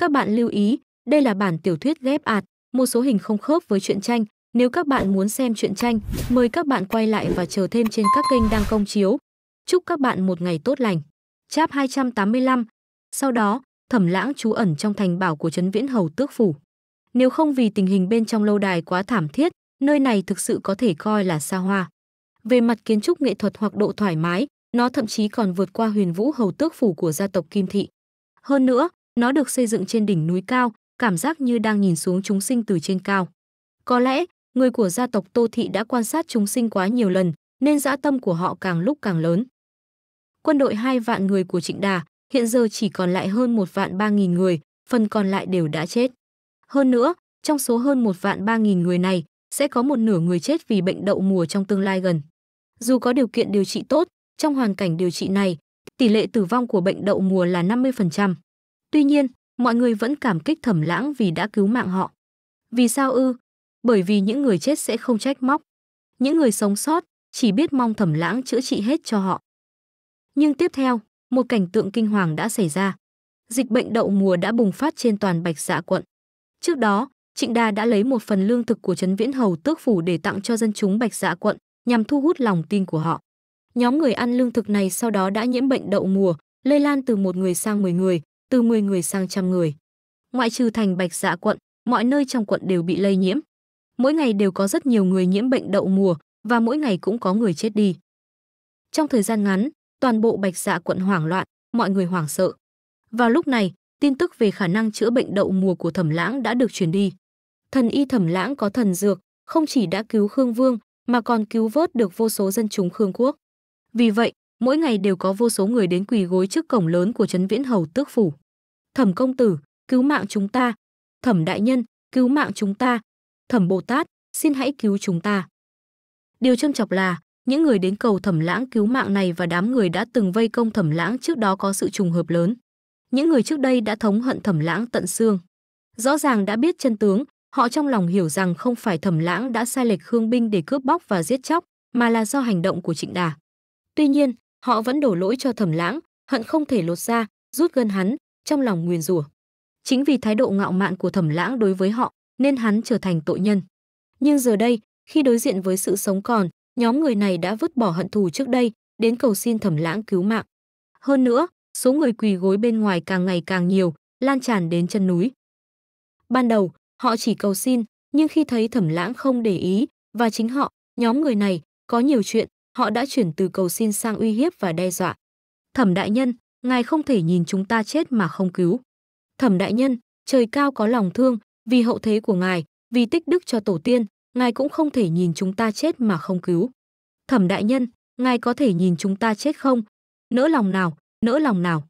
Các bạn lưu ý, đây là bản tiểu thuyết ghép ạt, một số hình không khớp với truyện tranh. Nếu các bạn muốn xem truyện tranh, mời các bạn quay lại và chờ thêm trên các kênh đang công chiếu. Chúc các bạn một ngày tốt lành. Cháp 285. Sau đó, Thẩm Lãng trú ẩn trong thành bảo của trấn Viễn Hầu Tước phủ. Nếu không vì tình hình bên trong lâu đài quá thảm thiết, nơi này thực sự có thể coi là xa hoa. Về mặt kiến trúc nghệ thuật hoặc độ thoải mái, nó thậm chí còn vượt qua Huyền Vũ Hầu Tước phủ của gia tộc Kim thị. Hơn nữa, nó được xây dựng trên đỉnh núi cao, cảm giác như đang nhìn xuống chúng sinh từ trên cao. Có lẽ, người của gia tộc Tô Thị đã quan sát chúng sinh quá nhiều lần, nên dã tâm của họ càng lúc càng lớn. Quân đội hai vạn người của Trịnh Đà hiện giờ chỉ còn lại hơn một vạn ba nghìn người, phần còn lại đều đã chết. Hơn nữa, trong số hơn một vạn ba nghìn người này, sẽ có một nửa người chết vì bệnh đậu mùa trong tương lai gần. Dù có điều kiện điều trị tốt, trong hoàn cảnh điều trị này, tỷ lệ tử vong của bệnh đậu mùa là 50%. Tuy nhiên, mọi người vẫn cảm kích Thẩm Lãng vì đã cứu mạng họ. Vì sao ư? Bởi vì những người chết sẽ không trách móc. Những người sống sót chỉ biết mong Thẩm Lãng chữa trị hết cho họ. Nhưng tiếp theo, một cảnh tượng kinh hoàng đã xảy ra. Dịch bệnh đậu mùa đã bùng phát trên toàn Bạch Dạ quận. Trước đó, Trịnh Đa đã lấy một phần lương thực của Trấn Viễn Hầu Tước Phủ để tặng cho dân chúng Bạch Dạ quận nhằm thu hút lòng tin của họ. Nhóm người ăn lương thực này sau đó đã nhiễm bệnh đậu mùa, lây lan từ một người sang 10 người, từ 10 người sang trăm người. Ngoại trừ thành Bạch Dạ quận, mọi nơi trong quận đều bị lây nhiễm. Mỗi ngày đều có rất nhiều người nhiễm bệnh đậu mùa và mỗi ngày cũng có người chết đi. Trong thời gian ngắn, toàn bộ Bạch Dạ quận hoảng loạn, mọi người hoảng sợ. Vào lúc này, tin tức về khả năng chữa bệnh đậu mùa của Thẩm Lãng đã được truyền đi. Thần y Thẩm Lãng có thần dược, không chỉ đã cứu Khương Vương mà còn cứu vớt được vô số dân chúng Khương quốc. Vì vậy, mỗi ngày đều có vô số người đến quỳ gối trước cổng lớn của trấn viễn hầu tước phủ thẩm công tử cứu mạng chúng ta thẩm đại nhân cứu mạng chúng ta thẩm bồ tát xin hãy cứu chúng ta điều châm chọc là những người đến cầu thẩm lãng cứu mạng này và đám người đã từng vây công thẩm lãng trước đó có sự trùng hợp lớn những người trước đây đã thống hận thẩm lãng tận xương rõ ràng đã biết chân tướng họ trong lòng hiểu rằng không phải thẩm lãng đã sai lệch khương binh để cướp bóc và giết chóc mà là do hành động của trịnh đà tuy nhiên họ vẫn đổ lỗi cho thẩm lãng hận không thể lột ra rút gân hắn trong lòng nguyền rủa chính vì thái độ ngạo mạn của thẩm lãng đối với họ nên hắn trở thành tội nhân nhưng giờ đây khi đối diện với sự sống còn nhóm người này đã vứt bỏ hận thù trước đây đến cầu xin thẩm lãng cứu mạng hơn nữa số người quỳ gối bên ngoài càng ngày càng nhiều lan tràn đến chân núi ban đầu họ chỉ cầu xin nhưng khi thấy thẩm lãng không để ý và chính họ nhóm người này có nhiều chuyện họ đã chuyển từ cầu xin sang uy hiếp và đe dọa. Thẩm đại nhân, ngài không thể nhìn chúng ta chết mà không cứu. Thẩm đại nhân, trời cao có lòng thương, vì hậu thế của ngài, vì tích đức cho tổ tiên, ngài cũng không thể nhìn chúng ta chết mà không cứu. Thẩm đại nhân, ngài có thể nhìn chúng ta chết không? Nỡ lòng nào, nỡ lòng nào.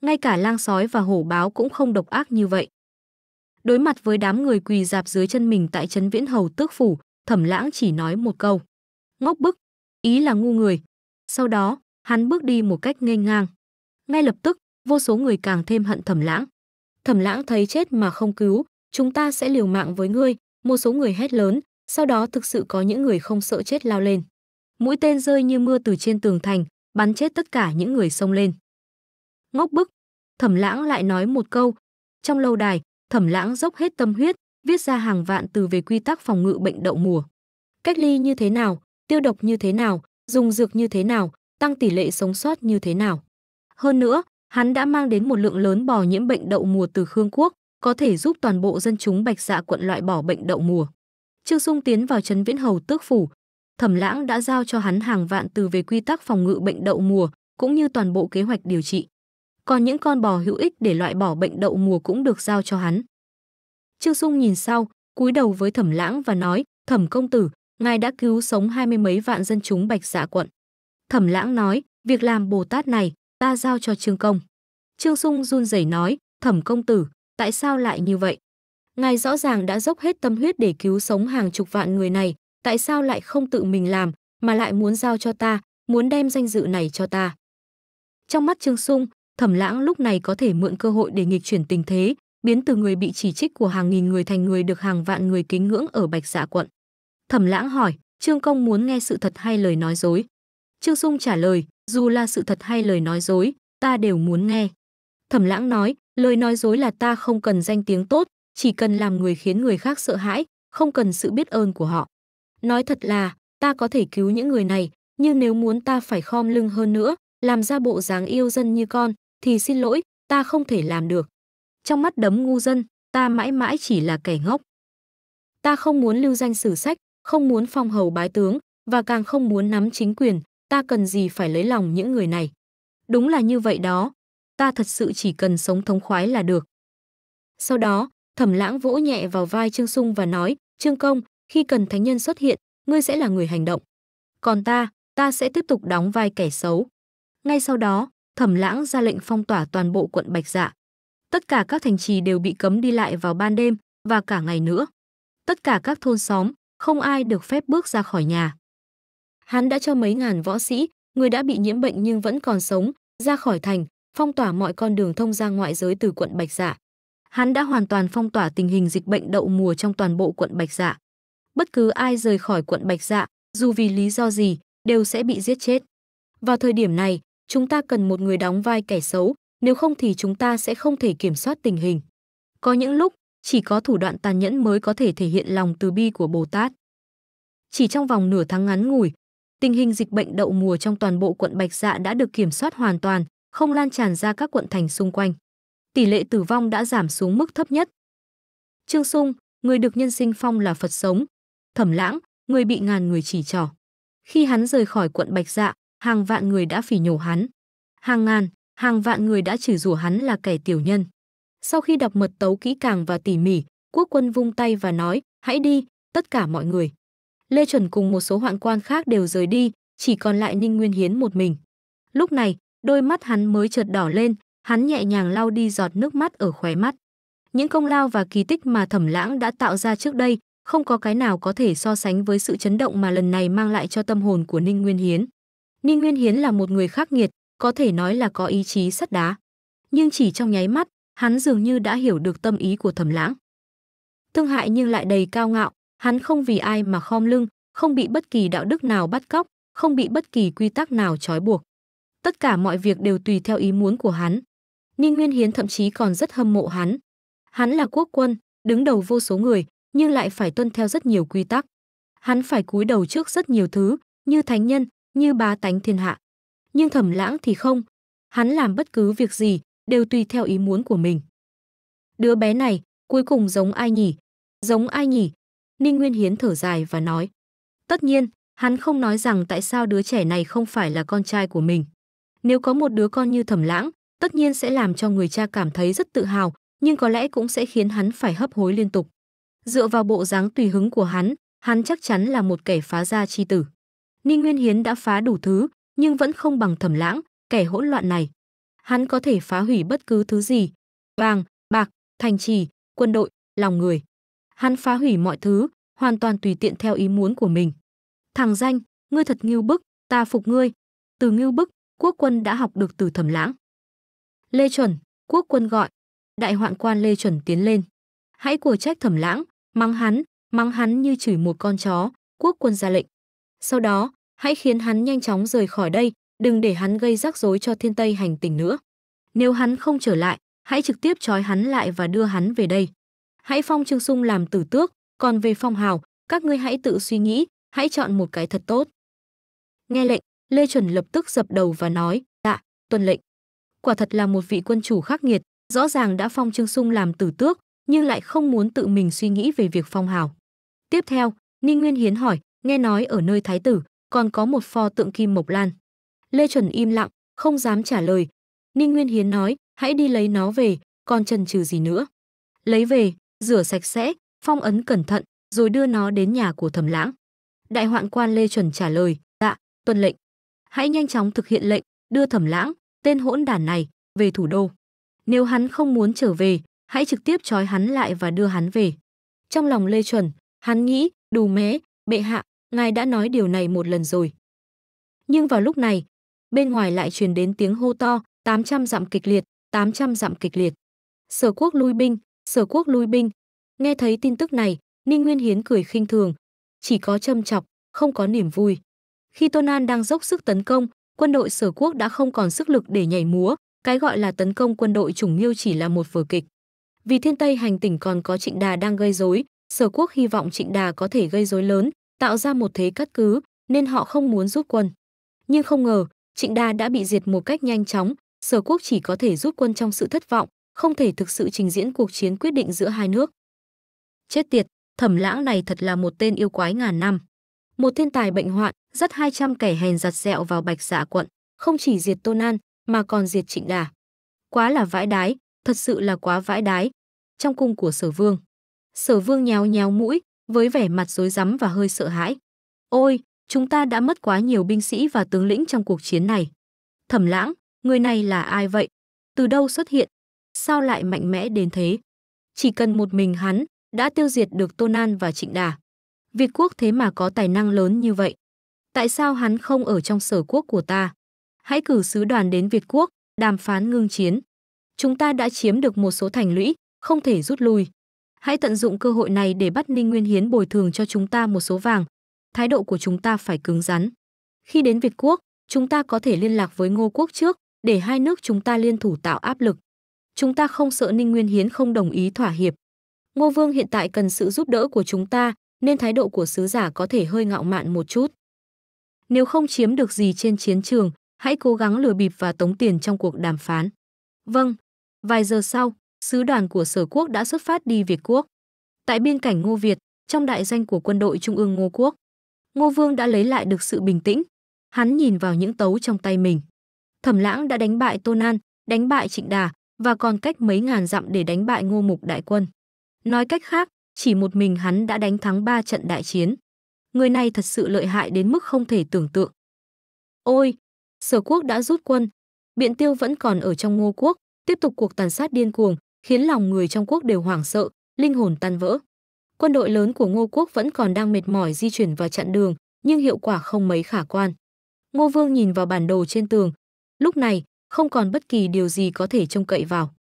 Ngay cả lang sói và hổ báo cũng không độc ác như vậy. Đối mặt với đám người quỳ dạp dưới chân mình tại trấn Viễn Hầu Tước Phủ, Thẩm Lãng chỉ nói một câu. Ngốc bức, ý là ngu người. Sau đó, hắn bước đi một cách nghênh ngang. Ngay lập tức, vô số người càng thêm hận Thẩm Lãng. Thẩm Lãng thấy chết mà không cứu, chúng ta sẽ liều mạng với ngươi, một số người hét lớn, sau đó thực sự có những người không sợ chết lao lên. Mũi tên rơi như mưa từ trên tường thành, bắn chết tất cả những người xông lên. Ngốc bức, Thẩm Lãng lại nói một câu, trong lâu đài, Thẩm Lãng dốc hết tâm huyết, viết ra hàng vạn từ về quy tắc phòng ngự bệnh đậu mùa. Cách ly như thế nào, tiêu độc như thế nào, dùng dược như thế nào, tăng tỷ lệ sống sót như thế nào. Hơn nữa, hắn đã mang đến một lượng lớn bò nhiễm bệnh đậu mùa từ Khương Quốc, có thể giúp toàn bộ dân chúng Bạch Dạ quận loại bỏ bệnh đậu mùa. Trương Dung tiến vào trấn Viễn Hầu tước phủ, Thẩm Lãng đã giao cho hắn hàng vạn từ về quy tắc phòng ngự bệnh đậu mùa, cũng như toàn bộ kế hoạch điều trị. Còn những con bò hữu ích để loại bỏ bệnh đậu mùa cũng được giao cho hắn. Trương Dung nhìn sau, cúi đầu với Thẩm Lãng và nói: "Thẩm công tử, Ngài đã cứu sống hai mươi mấy vạn dân chúng Bạch Dạ quận. Thẩm Lãng nói, việc làm Bồ Tát này, ta giao cho Trương Công. Trương Sung run rẩy nói, Thẩm Công Tử, tại sao lại như vậy? Ngài rõ ràng đã dốc hết tâm huyết để cứu sống hàng chục vạn người này, tại sao lại không tự mình làm, mà lại muốn giao cho ta, muốn đem danh dự này cho ta. Trong mắt Trương Sung, Thẩm Lãng lúc này có thể mượn cơ hội để nghịch chuyển tình thế, biến từ người bị chỉ trích của hàng nghìn người thành người được hàng vạn người kính ngưỡng ở Bạch Dạ quận. Thẩm lãng hỏi, Trương Công muốn nghe sự thật hay lời nói dối? Trương Sung trả lời, dù là sự thật hay lời nói dối, ta đều muốn nghe. Thẩm lãng nói, lời nói dối là ta không cần danh tiếng tốt, chỉ cần làm người khiến người khác sợ hãi, không cần sự biết ơn của họ. Nói thật là, ta có thể cứu những người này, nhưng nếu muốn ta phải khom lưng hơn nữa, làm ra bộ dáng yêu dân như con, thì xin lỗi, ta không thể làm được. Trong mắt đấm ngu dân, ta mãi mãi chỉ là kẻ ngốc. Ta không muốn lưu danh sử sách, không muốn phong hầu bái tướng và càng không muốn nắm chính quyền, ta cần gì phải lấy lòng những người này. Đúng là như vậy đó, ta thật sự chỉ cần sống thống khoái là được. Sau đó, thẩm lãng vỗ nhẹ vào vai Trương Sung và nói, Trương Công, khi cần thánh nhân xuất hiện, ngươi sẽ là người hành động. Còn ta, ta sẽ tiếp tục đóng vai kẻ xấu. Ngay sau đó, thẩm lãng ra lệnh phong tỏa toàn bộ quận Bạch Dạ. Tất cả các thành trì đều bị cấm đi lại vào ban đêm và cả ngày nữa. Tất cả các thôn xóm, không ai được phép bước ra khỏi nhà. Hắn đã cho mấy ngàn võ sĩ, người đã bị nhiễm bệnh nhưng vẫn còn sống, ra khỏi thành, phong tỏa mọi con đường thông ra ngoại giới từ quận Bạch Dạ. Hắn đã hoàn toàn phong tỏa tình hình dịch bệnh đậu mùa trong toàn bộ quận Bạch Dạ. Bất cứ ai rời khỏi quận Bạch Dạ, dù vì lý do gì, đều sẽ bị giết chết. Vào thời điểm này, chúng ta cần một người đóng vai kẻ xấu, nếu không thì chúng ta sẽ không thể kiểm soát tình hình. Có những lúc, chỉ có thủ đoạn tàn nhẫn mới có thể thể hiện lòng từ bi của Bồ Tát. Chỉ trong vòng nửa tháng ngắn ngủi, tình hình dịch bệnh đậu mùa trong toàn bộ quận Bạch Dạ đã được kiểm soát hoàn toàn, không lan tràn ra các quận thành xung quanh. Tỷ lệ tử vong đã giảm xuống mức thấp nhất. Trương Sung, người được nhân sinh phong là Phật sống, Thẩm Lãng, người bị ngàn người chỉ trỏ. Khi hắn rời khỏi quận Bạch Dạ, hàng vạn người đã phỉ nhổ hắn. Hàng ngàn, hàng vạn người đã chửi rủa hắn là kẻ tiểu nhân. Sau khi đọc mật tấu kỹ càng và tỉ mỉ, quốc quân vung tay và nói, hãy đi, tất cả mọi người. Lê Chuẩn cùng một số hoạn quan khác đều rời đi, chỉ còn lại Ninh Nguyên Hiến một mình. Lúc này, đôi mắt hắn mới chợt đỏ lên, hắn nhẹ nhàng lau đi giọt nước mắt ở khóe mắt. Những công lao và kỳ tích mà Thẩm Lãng đã tạo ra trước đây, không có cái nào có thể so sánh với sự chấn động mà lần này mang lại cho tâm hồn của Ninh Nguyên Hiến. Ninh Nguyên Hiến là một người khắc nghiệt, có thể nói là có ý chí sắt đá. Nhưng chỉ trong nháy mắt, hắn dường như đã hiểu được tâm ý của thẩm lãng. Thương hại nhưng lại đầy cao ngạo, hắn không vì ai mà khom lưng, không bị bất kỳ đạo đức nào bắt cóc, không bị bất kỳ quy tắc nào trói buộc. Tất cả mọi việc đều tùy theo ý muốn của hắn. Ninh Nguyên Hiến thậm chí còn rất hâm mộ hắn. Hắn là quốc quân, đứng đầu vô số người, nhưng lại phải tuân theo rất nhiều quy tắc. Hắn phải cúi đầu trước rất nhiều thứ, như thánh nhân, như bá tánh thiên hạ. Nhưng Thẩm Lãng thì không, hắn làm bất cứ việc gì, đều tùy theo ý muốn của mình. Đứa bé này, cuối cùng giống ai nhỉ? Giống ai nhỉ? Ninh Nguyên Hiến thở dài và nói. Tất nhiên, hắn không nói rằng tại sao đứa trẻ này không phải là con trai của mình. Nếu có một đứa con như thẩm lãng, tất nhiên sẽ làm cho người cha cảm thấy rất tự hào, nhưng có lẽ cũng sẽ khiến hắn phải hấp hối liên tục. Dựa vào bộ dáng tùy hứng của hắn, hắn chắc chắn là một kẻ phá gia chi tử. Ninh Nguyên Hiến đã phá đủ thứ, nhưng vẫn không bằng thẩm lãng, kẻ hỗn loạn này hắn có thể phá hủy bất cứ thứ gì, vàng, bạc, thành trì, quân đội, lòng người. Hắn phá hủy mọi thứ, hoàn toàn tùy tiện theo ý muốn của mình. Thằng danh, ngươi thật ngưu bức, ta phục ngươi. Từ ngưu bức, quốc quân đã học được từ thẩm lãng. Lê Chuẩn, quốc quân gọi. Đại hoạn quan Lê Chuẩn tiến lên. Hãy của trách thẩm lãng, mắng hắn, mắng hắn như chửi một con chó, quốc quân ra lệnh. Sau đó, hãy khiến hắn nhanh chóng rời khỏi đây, đừng để hắn gây rắc rối cho thiên tây hành tình nữa. Nếu hắn không trở lại, hãy trực tiếp trói hắn lại và đưa hắn về đây. Hãy phong Trương Sung làm tử tước, còn về phong hào, các ngươi hãy tự suy nghĩ, hãy chọn một cái thật tốt. Nghe lệnh, Lê Chuẩn lập tức dập đầu và nói, dạ, tuân lệnh. Quả thật là một vị quân chủ khắc nghiệt, rõ ràng đã phong Trương Sung làm tử tước, nhưng lại không muốn tự mình suy nghĩ về việc phong hào. Tiếp theo, Ninh Nguyên Hiến hỏi, nghe nói ở nơi Thái Tử, còn có một pho tượng kim mộc lan. Lê Chuẩn im lặng, không dám trả lời. Ninh Nguyên Hiến nói, hãy đi lấy nó về, còn chần chừ gì nữa. Lấy về, rửa sạch sẽ, phong ấn cẩn thận, rồi đưa nó đến nhà của thẩm lãng. Đại hoạn quan Lê Chuẩn trả lời, dạ, tuân lệnh. Hãy nhanh chóng thực hiện lệnh, đưa thẩm lãng, tên hỗn đản này, về thủ đô. Nếu hắn không muốn trở về, hãy trực tiếp trói hắn lại và đưa hắn về. Trong lòng Lê Chuẩn, hắn nghĩ, đù mé, bệ hạ, ngài đã nói điều này một lần rồi. Nhưng vào lúc này, bên ngoài lại truyền đến tiếng hô to, 800 dặm kịch liệt, 800 dặm kịch liệt. Sở quốc lui binh, sở quốc lui binh. Nghe thấy tin tức này, Ninh Nguyên Hiến cười khinh thường. Chỉ có châm chọc, không có niềm vui. Khi Tôn An đang dốc sức tấn công, quân đội sở quốc đã không còn sức lực để nhảy múa, cái gọi là tấn công quân đội chủng miêu chỉ là một vở kịch. Vì thiên tây hành tỉnh còn có trịnh đà đang gây rối, sở quốc hy vọng trịnh đà có thể gây rối lớn, tạo ra một thế cắt cứ, nên họ không muốn rút quân. Nhưng không ngờ, Trịnh Đa đã bị diệt một cách nhanh chóng, Sở Quốc chỉ có thể giúp quân trong sự thất vọng, không thể thực sự trình diễn cuộc chiến quyết định giữa hai nước. Chết tiệt, Thẩm Lãng này thật là một tên yêu quái ngàn năm. Một thiên tài bệnh hoạn, dắt 200 kẻ hèn giặt dẹo vào Bạch Dạ quận, không chỉ diệt Tôn An mà còn diệt Trịnh Đà. Quá là vãi đái, thật sự là quá vãi đái. Trong cung của Sở Vương, Sở Vương nhéo nhéo mũi, với vẻ mặt rối rắm và hơi sợ hãi. "Ôi, Chúng ta đã mất quá nhiều binh sĩ và tướng lĩnh trong cuộc chiến này. Thẩm lãng, người này là ai vậy? Từ đâu xuất hiện? Sao lại mạnh mẽ đến thế? Chỉ cần một mình hắn, đã tiêu diệt được Tô Nan và Trịnh Đà. Việt quốc thế mà có tài năng lớn như vậy. Tại sao hắn không ở trong sở quốc của ta? Hãy cử sứ đoàn đến Việt quốc, đàm phán ngưng chiến. Chúng ta đã chiếm được một số thành lũy, không thể rút lui. Hãy tận dụng cơ hội này để bắt Ninh Nguyên Hiến bồi thường cho chúng ta một số vàng, thái độ của chúng ta phải cứng rắn. Khi đến Việt Quốc, chúng ta có thể liên lạc với Ngô Quốc trước, để hai nước chúng ta liên thủ tạo áp lực. Chúng ta không sợ Ninh Nguyên Hiến không đồng ý thỏa hiệp. Ngô Vương hiện tại cần sự giúp đỡ của chúng ta, nên thái độ của sứ giả có thể hơi ngạo mạn một chút. Nếu không chiếm được gì trên chiến trường, hãy cố gắng lừa bịp và tống tiền trong cuộc đàm phán. Vâng, vài giờ sau, sứ đoàn của Sở Quốc đã xuất phát đi Việt Quốc. Tại biên cảnh Ngô Việt, trong đại danh của quân đội Trung ương Ngô Quốc, Ngô Vương đã lấy lại được sự bình tĩnh. Hắn nhìn vào những tấu trong tay mình. Thẩm Lãng đã đánh bại Tôn An, đánh bại Trịnh Đà và còn cách mấy ngàn dặm để đánh bại Ngô Mục đại quân. Nói cách khác, chỉ một mình hắn đã đánh thắng ba trận đại chiến. Người này thật sự lợi hại đến mức không thể tưởng tượng. Ôi, Sở Quốc đã rút quân, Biện Tiêu vẫn còn ở trong Ngô quốc, tiếp tục cuộc tàn sát điên cuồng, khiến lòng người trong quốc đều hoảng sợ, linh hồn tan vỡ quân đội lớn của Ngô quốc vẫn còn đang mệt mỏi di chuyển và chặn đường, nhưng hiệu quả không mấy khả quan. Ngô Vương nhìn vào bản đồ trên tường. Lúc này, không còn bất kỳ điều gì có thể trông cậy vào.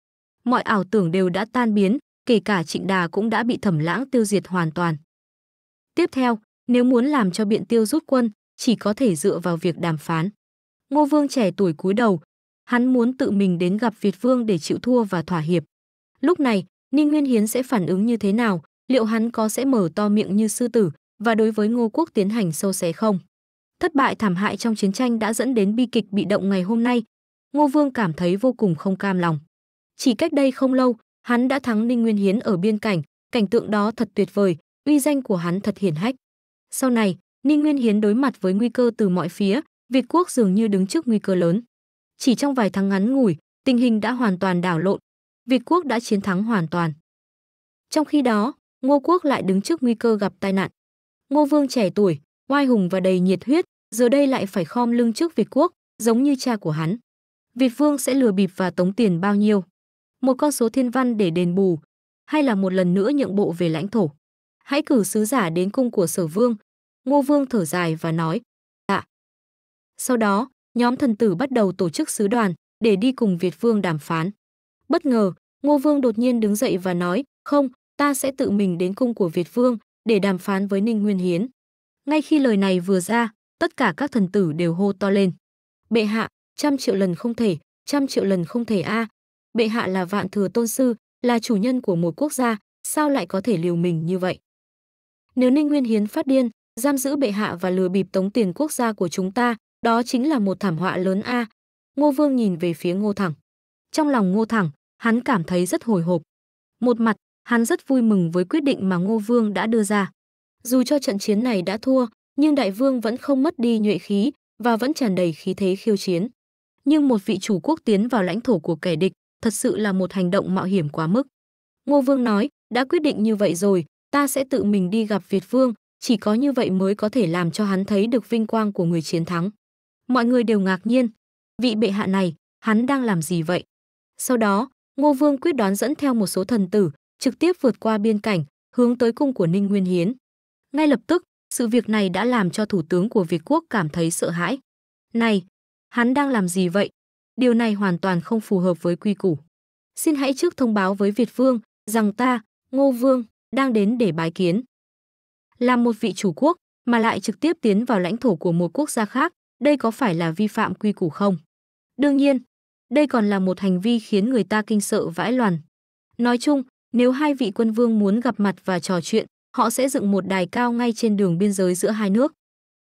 Mọi ảo tưởng đều đã tan biến, kể cả Trịnh Đà cũng đã bị Thẩm Lãng tiêu diệt hoàn toàn. Tiếp theo, nếu muốn làm cho Biện Tiêu rút quân, chỉ có thể dựa vào việc đàm phán. Ngô Vương trẻ tuổi cúi đầu, hắn muốn tự mình đến gặp Việt Vương để chịu thua và thỏa hiệp. Lúc này, Ninh Nguyên Hiến sẽ phản ứng như thế nào, liệu hắn có sẽ mở to miệng như sư tử và đối với Ngô Quốc tiến hành sâu xé không? Thất bại thảm hại trong chiến tranh đã dẫn đến bi kịch bị động ngày hôm nay. Ngô Vương cảm thấy vô cùng không cam lòng. Chỉ cách đây không lâu, hắn đã thắng Ninh Nguyên Hiến ở biên cảnh, cảnh tượng đó thật tuyệt vời, uy danh của hắn thật hiển hách. Sau này, Ninh Nguyên Hiến đối mặt với nguy cơ từ mọi phía, Việt quốc dường như đứng trước nguy cơ lớn. Chỉ trong vài tháng ngắn ngủi, tình hình đã hoàn toàn đảo lộn. Việt quốc đã chiến thắng hoàn toàn. Trong khi đó, Ngô Quốc lại đứng trước nguy cơ gặp tai nạn. Ngô Vương trẻ tuổi, oai hùng và đầy nhiệt huyết, giờ đây lại phải khom lưng trước Việt Quốc, giống như cha của hắn. Việt Vương sẽ lừa bịp và tống tiền bao nhiêu? Một con số thiên văn để đền bù, hay là một lần nữa nhượng bộ về lãnh thổ? Hãy cử sứ giả đến cung của Sở Vương. Ngô Vương thở dài và nói, "Dạ." Sau đó, nhóm thần tử bắt đầu tổ chức sứ đoàn để đi cùng Việt Vương đàm phán. Bất ngờ, Ngô Vương đột nhiên đứng dậy và nói, "Không, ta sẽ tự mình đến cung của Việt Vương để đàm phán với Ninh Nguyên Hiến. Ngay khi lời này vừa ra, tất cả các thần tử đều hô to lên. Bệ hạ, trăm triệu lần không thể, trăm triệu lần không thể a. À. Bệ hạ là vạn thừa tôn sư, là chủ nhân của một quốc gia, sao lại có thể liều mình như vậy? Nếu Ninh Nguyên Hiến phát điên, giam giữ bệ hạ và lừa bịp tống tiền quốc gia của chúng ta, đó chính là một thảm họa lớn a. À. Ngô Vương nhìn về phía Ngô Thẳng. Trong lòng Ngô Thẳng, hắn cảm thấy rất hồi hộp. Một mặt, Hắn rất vui mừng với quyết định mà Ngô Vương đã đưa ra. Dù cho trận chiến này đã thua, nhưng đại vương vẫn không mất đi nhuệ khí và vẫn tràn đầy khí thế khiêu chiến. Nhưng một vị chủ quốc tiến vào lãnh thổ của kẻ địch thật sự là một hành động mạo hiểm quá mức. Ngô Vương nói, đã quyết định như vậy rồi, ta sẽ tự mình đi gặp Việt Vương, chỉ có như vậy mới có thể làm cho hắn thấy được vinh quang của người chiến thắng. Mọi người đều ngạc nhiên, vị bệ hạ này, hắn đang làm gì vậy? Sau đó, Ngô Vương quyết đoán dẫn theo một số thần tử, trực tiếp vượt qua biên cảnh, hướng tới cung của Ninh Nguyên Hiến. Ngay lập tức, sự việc này đã làm cho thủ tướng của Việt Quốc cảm thấy sợ hãi. Này, hắn đang làm gì vậy? Điều này hoàn toàn không phù hợp với quy củ. Xin hãy trước thông báo với Việt Vương rằng ta, Ngô Vương, đang đến để bái kiến. Làm một vị chủ quốc mà lại trực tiếp tiến vào lãnh thổ của một quốc gia khác, đây có phải là vi phạm quy củ không? Đương nhiên, đây còn là một hành vi khiến người ta kinh sợ vãi loàn. Nói chung, nếu hai vị quân vương muốn gặp mặt và trò chuyện, họ sẽ dựng một đài cao ngay trên đường biên giới giữa hai nước.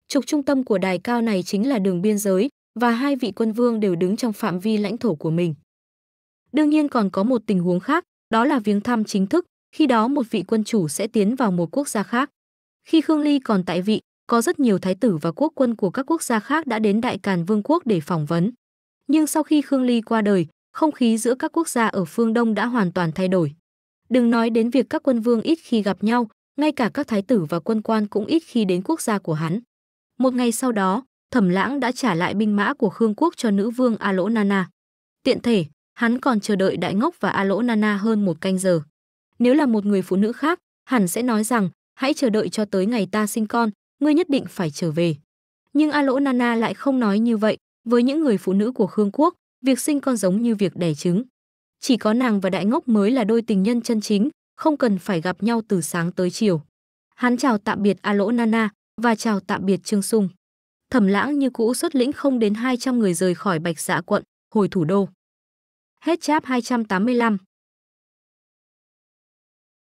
Trục trung tâm của đài cao này chính là đường biên giới và hai vị quân vương đều đứng trong phạm vi lãnh thổ của mình. Đương nhiên còn có một tình huống khác, đó là viếng thăm chính thức, khi đó một vị quân chủ sẽ tiến vào một quốc gia khác. Khi Khương Ly còn tại vị, có rất nhiều thái tử và quốc quân của các quốc gia khác đã đến Đại Càn Vương quốc để phỏng vấn. Nhưng sau khi Khương Ly qua đời, không khí giữa các quốc gia ở phương Đông đã hoàn toàn thay đổi. Đừng nói đến việc các quân vương ít khi gặp nhau, ngay cả các thái tử và quân quan cũng ít khi đến quốc gia của hắn. Một ngày sau đó, Thẩm Lãng đã trả lại binh mã của Khương quốc cho nữ vương A Lỗ Nana. Tiện thể, hắn còn chờ đợi Đại Ngốc và A Lỗ Nana hơn một canh giờ. Nếu là một người phụ nữ khác, hắn sẽ nói rằng, hãy chờ đợi cho tới ngày ta sinh con, ngươi nhất định phải trở về. Nhưng A Lỗ Nana lại không nói như vậy, với những người phụ nữ của Khương quốc, việc sinh con giống như việc đẻ trứng. Chỉ có nàng và Đại Ngốc mới là đôi tình nhân chân chính, không cần phải gặp nhau từ sáng tới chiều. Hắn chào tạm biệt A Lỗ Nana và chào tạm biệt Trương Sung. Thẩm Lãng như cũ xuất lĩnh không đến 200 người rời khỏi Bạch Dạ quận, hồi thủ đô. Hết cháp 285